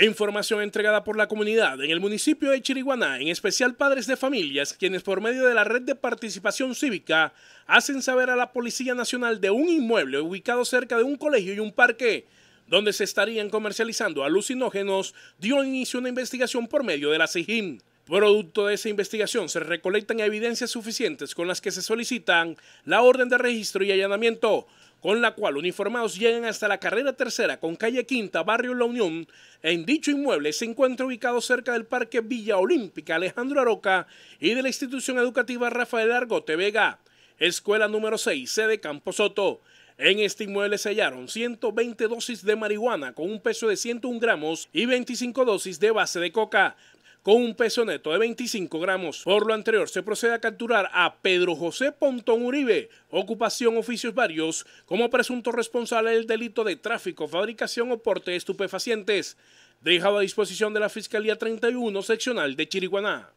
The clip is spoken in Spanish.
Información entregada por la comunidad en el municipio de Chiriguaná, en especial padres de familias, quienes por medio de la red de participación cívica hacen saber a la Policía Nacional de un inmueble ubicado cerca de un colegio y un parque donde se estarían comercializando alucinógenos, dio inicio a una investigación por medio de la CIGIN. Producto de esa investigación se recolectan evidencias suficientes con las que se solicitan la orden de registro y allanamiento con la cual uniformados llegan hasta la carrera tercera con calle Quinta, barrio La Unión. En dicho inmueble se encuentra ubicado cerca del Parque Villa Olímpica Alejandro Aroca y de la institución educativa Rafael Argote Vega, escuela número 6, sede Campo Soto. En este inmueble se hallaron 120 dosis de marihuana con un peso de 101 gramos y 25 dosis de base de coca, con un peso neto de 25 gramos. Por lo anterior, se procede a capturar a Pedro José Pontón Uribe, ocupación oficios varios, como presunto responsable del delito de tráfico, fabricación o porte de estupefacientes. Dejado a disposición de la Fiscalía 31 Seccional de Chiriguaná.